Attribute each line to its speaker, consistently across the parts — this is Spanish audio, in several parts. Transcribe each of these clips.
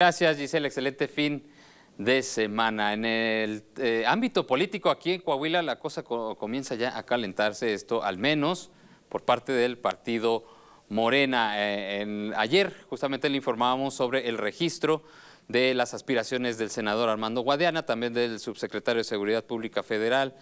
Speaker 1: Gracias, Giselle. Excelente fin de semana. En el eh, ámbito político aquí en Coahuila la cosa comienza ya a calentarse esto, al menos por parte del partido Morena. Eh, ayer justamente le informábamos sobre el registro de las aspiraciones del senador Armando Guadiana, también del subsecretario de Seguridad Pública Federal,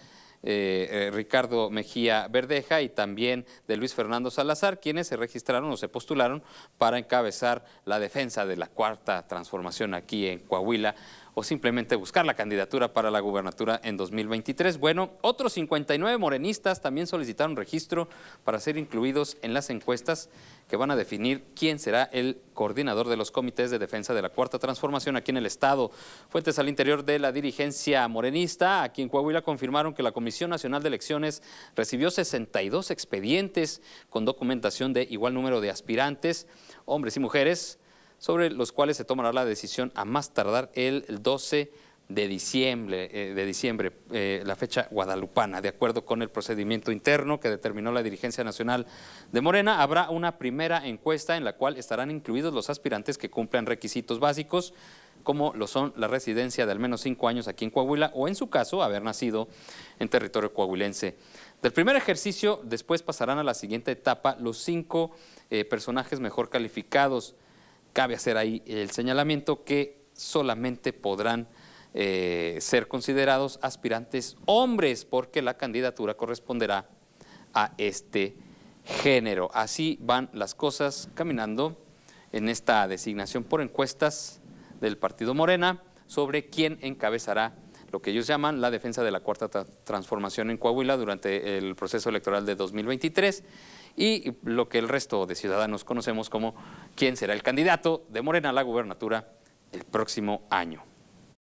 Speaker 1: eh, eh, Ricardo Mejía Verdeja y también de Luis Fernando Salazar, quienes se registraron o se postularon para encabezar la defensa de la cuarta transformación aquí en Coahuila o simplemente buscar la candidatura para la gubernatura en 2023. Bueno, otros 59 morenistas también solicitaron registro para ser incluidos en las encuestas que van a definir quién será el coordinador de los comités de defensa de la Cuarta Transformación aquí en el Estado. Fuentes al interior de la dirigencia morenista, aquí en Coahuila, confirmaron que la Comisión Nacional de Elecciones recibió 62 expedientes con documentación de igual número de aspirantes, hombres y mujeres, sobre los cuales se tomará la decisión a más tardar el 12 de diciembre, eh, de diciembre eh, la fecha guadalupana. De acuerdo con el procedimiento interno que determinó la dirigencia nacional de Morena, habrá una primera encuesta en la cual estarán incluidos los aspirantes que cumplan requisitos básicos como lo son la residencia de al menos cinco años aquí en Coahuila o en su caso haber nacido en territorio coahuilense. Del primer ejercicio después pasarán a la siguiente etapa los cinco eh, personajes mejor calificados cabe hacer ahí el señalamiento que solamente podrán eh, ser considerados aspirantes hombres porque la candidatura corresponderá a este género. Así van las cosas caminando en esta designación por encuestas del Partido Morena sobre quién encabezará lo que ellos llaman la defensa de la cuarta transformación en Coahuila durante el proceso electoral de 2023 y lo que el resto de ciudadanos conocemos como quién será el candidato de Morena a la gubernatura el próximo año.